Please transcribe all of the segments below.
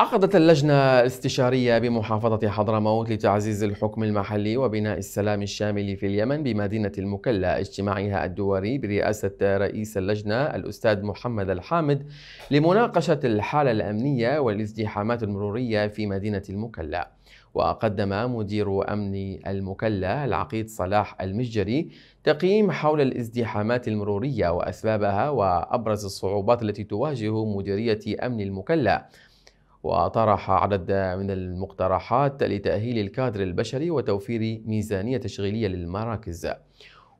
عقدت اللجنة الاستشارية بمحافظة حضرموت لتعزيز الحكم المحلي وبناء السلام الشامل في اليمن بمدينة المكلا اجتماعها الدوري برئاسة رئيس اللجنة الأستاذ محمد الحامد لمناقشة الحالة الأمنية والازدحامات المرورية في مدينة المكلا وقدم مدير أمن المكلا العقيد صلاح المجري تقييم حول الازدحامات المرورية وأسبابها وأبرز الصعوبات التي تواجه مديرية أمن المكلا وطرح عدد من المقترحات لتأهيل الكادر البشري وتوفير ميزانية تشغيلية للمراكز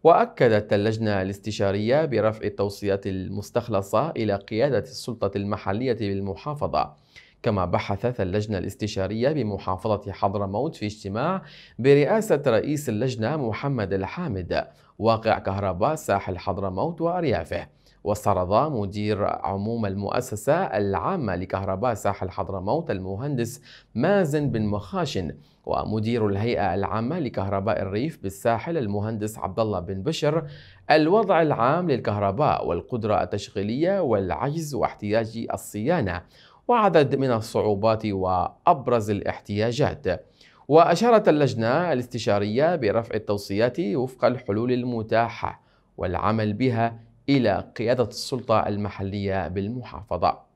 وأكدت اللجنة الاستشارية برفع التوصيات المستخلصة إلى قيادة السلطة المحلية بالمحافظة كما بحثت اللجنة الاستشارية بمحافظة حضرموت في اجتماع برئاسة رئيس اللجنة محمد الحامد واقع كهرباء ساحل حضرموت وأريافه واستعرض مدير عموم المؤسسة العامة لكهرباء ساحل حضرموت المهندس مازن بن مخاشن ومدير الهيئة العامة لكهرباء الريف بالساحل المهندس عبد الله بن بشر الوضع العام للكهرباء والقدرة التشغيلية والعجز واحتياج الصيانة وعدد من الصعوبات وأبرز الاحتياجات وأشارت اللجنة الاستشارية برفع التوصيات وفق الحلول المتاحة والعمل بها إلى قيادة السلطة المحلية بالمحافظة.